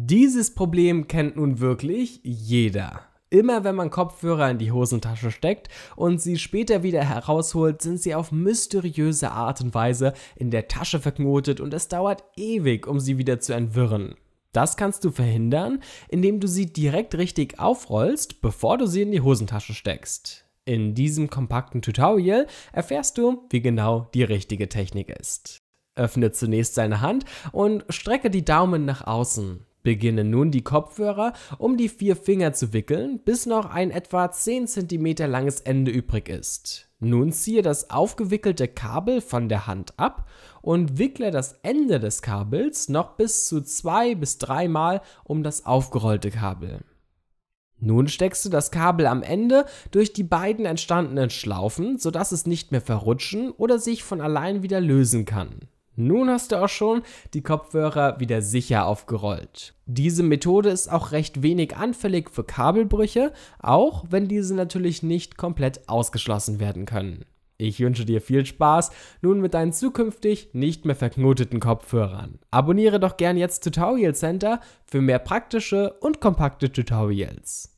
Dieses Problem kennt nun wirklich jeder. Immer wenn man Kopfhörer in die Hosentasche steckt und sie später wieder herausholt, sind sie auf mysteriöse Art und Weise in der Tasche verknotet und es dauert ewig, um sie wieder zu entwirren. Das kannst du verhindern, indem du sie direkt richtig aufrollst, bevor du sie in die Hosentasche steckst. In diesem kompakten Tutorial erfährst du, wie genau die richtige Technik ist. Öffne zunächst seine Hand und strecke die Daumen nach außen. Beginne nun die Kopfhörer um die vier Finger zu wickeln, bis noch ein etwa 10 cm langes Ende übrig ist. Nun ziehe das aufgewickelte Kabel von der Hand ab und wickle das Ende des Kabels noch bis zu zwei bis dreimal um das aufgerollte Kabel. Nun steckst du das Kabel am Ende durch die beiden entstandenen Schlaufen, sodass es nicht mehr verrutschen oder sich von allein wieder lösen kann. Nun hast du auch schon die Kopfhörer wieder sicher aufgerollt. Diese Methode ist auch recht wenig anfällig für Kabelbrüche, auch wenn diese natürlich nicht komplett ausgeschlossen werden können. Ich wünsche dir viel Spaß nun mit deinen zukünftig nicht mehr verknoteten Kopfhörern. Abonniere doch gern jetzt Tutorial Center für mehr praktische und kompakte Tutorials.